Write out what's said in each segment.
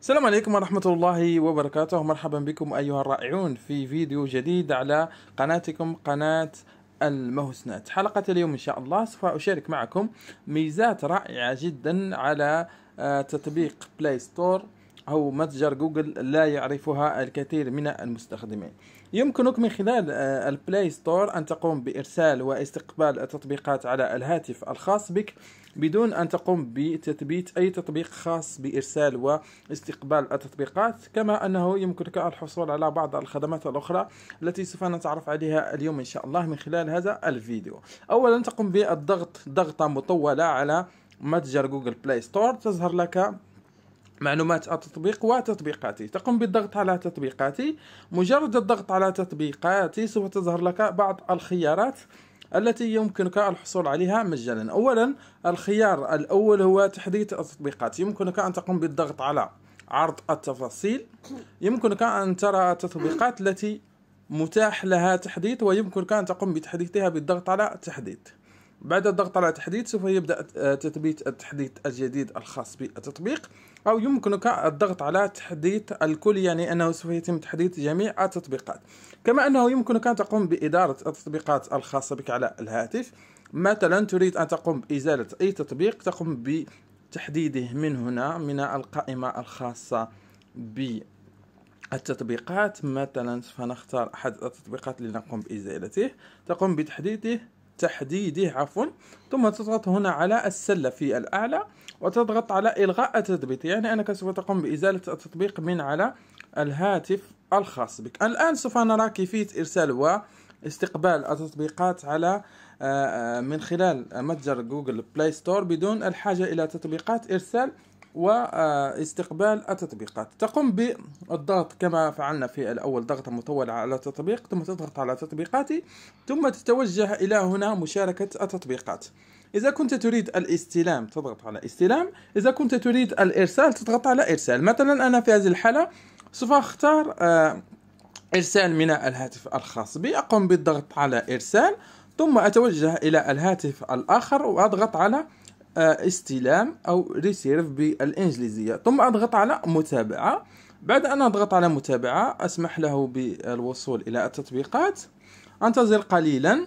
السلام عليكم ورحمة الله وبركاته مرحبا بكم أيها الرائعون في فيديو جديد على قناتكم قناة المهسنات حلقة اليوم إن شاء الله سوف أشارك معكم ميزات رائعة جدا على آه، تطبيق بلاي ستور أو متجر جوجل لا يعرفها الكثير من المستخدمين يمكنك من خلال آه، البلاي ستور أن تقوم بإرسال واستقبال التطبيقات على الهاتف الخاص بك بدون أن تقوم بتثبيت أي تطبيق خاص بإرسال واستقبال التطبيقات كما أنه يمكنك الحصول على بعض الخدمات الأخرى التي سوف نتعرف عليها اليوم إن شاء الله من خلال هذا الفيديو أولا تقوم بالضغط ضغطة مطولة على متجر جوجل بلاي ستور تظهر لك معلومات التطبيق وتطبيقاتي تقوم بالضغط على تطبيقاتي مجرد الضغط على تطبيقاتي سوف تظهر لك بعض الخيارات التي يمكنك الحصول عليها مجانا اولا الخيار الاول هو تحديث التطبيقات يمكنك ان تقوم بالضغط على عرض التفاصيل يمكنك ان ترى التطبيقات التي متاح لها تحديث ويمكنك ان تقوم بتحديثها بالضغط على تحديث بعد الضغط على تحديث سوف يبدا تثبيت التحديث الجديد الخاص بالتطبيق أو يمكنك الضغط على تحديث الكل يعني أنه سوف يتم تحديث جميع التطبيقات كما أنه يمكنك أن تقوم بإدارة التطبيقات الخاصة بك على الهاتف مثلا تريد أن تقوم بإزالة أي تطبيق تقوم بتحديده من هنا من القائمة الخاصة ب التطبيقات مثلا سوف نختار أحد التطبيقات لنقوم بإزالته تقوم بتحديده تحديده عفوا ثم تضغط هنا على السلة في الأعلى وتضغط على إلغاء التثبيت يعني أنك سوف تقوم بإزالة التطبيق من على الهاتف الخاص بك الآن سوف نرى كيفية إرسال واستقبال التطبيقات على آه، آه، من خلال متجر جوجل بلاي ستور بدون الحاجة إلى تطبيقات إرسال واستقبال التطبيقات تقوم بالضغط كما فعلنا في الأول ضغطة مطولة على التطبيق ثم تضغط على تطبيقاتي ثم تتوجه إلى هنا مشاركة التطبيقات إذا كنت تريد الاستلام تضغط على استلام إذا كنت تريد الإرسال تضغط على إرسال مثلا أنا في هذه الحالة سوف أختار آه، إرسال من الهاتف الخاص بي أقوم بالضغط على إرسال ثم أتوجه إلى الهاتف الآخر وأضغط على استلام او ريسيرف بالانجليزيه ثم اضغط على متابعه بعد ان اضغط على متابعه اسمح له بالوصول الى التطبيقات انتظر قليلا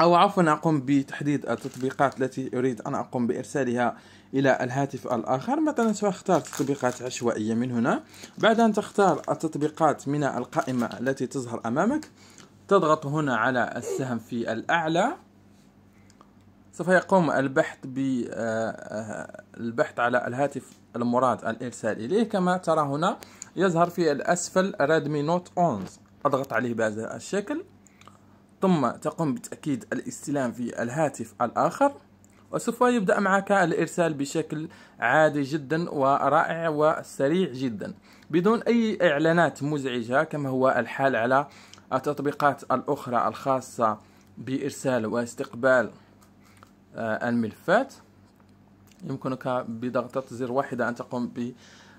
او عفوا اقوم بتحديد التطبيقات التي اريد ان اقوم بارسالها الى الهاتف الاخر مثلا ساختار تطبيقات عشوائيه من هنا بعد ان تختار التطبيقات من القائمه التي تظهر امامك تضغط هنا على السهم في الاعلى سوف يقوم البحث ب آه، آه، البحث على الهاتف المراد الإرسال إليه كما ترى هنا يظهر في الأسفل رادمي نوت 11 أضغط عليه بهذا الشكل ثم تقوم بتأكيد الاستلام في الهاتف الآخر وسوف يبدأ معك الإرسال بشكل عادي جدا ورائع وسريع جدا بدون أي إعلانات مزعجة كما هو الحال على التطبيقات الأخرى الخاصة بإرسال واستقبال آه، الملفات يمكنك بضغطة زر واحدة أن تقوم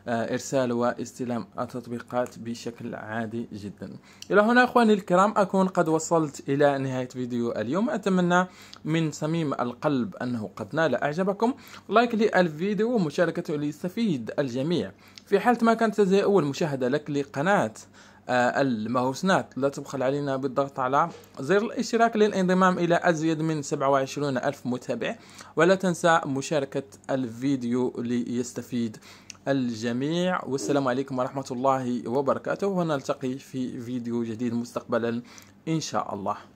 بإرسال واستلام التطبيقات بشكل عادي جدا الى هنا اخواني الكرام اكون قد وصلت الى نهايه فيديو اليوم اتمنى من صميم القلب انه قد نال اعجابكم لايك للفيديو ومشاركته ليستفيد الجميع في حاله ما كانت هذه اول مشاهده لك لقناه ما هو سناب لا تبخل علينا بالضغط على زر الاشتراك للانضمام إلى أزيد من 27 ألف متابع ولا تنسى مشاركة الفيديو ليستفيد الجميع والسلام عليكم ورحمة الله وبركاته ونلتقي في فيديو جديد مستقبلا إن شاء الله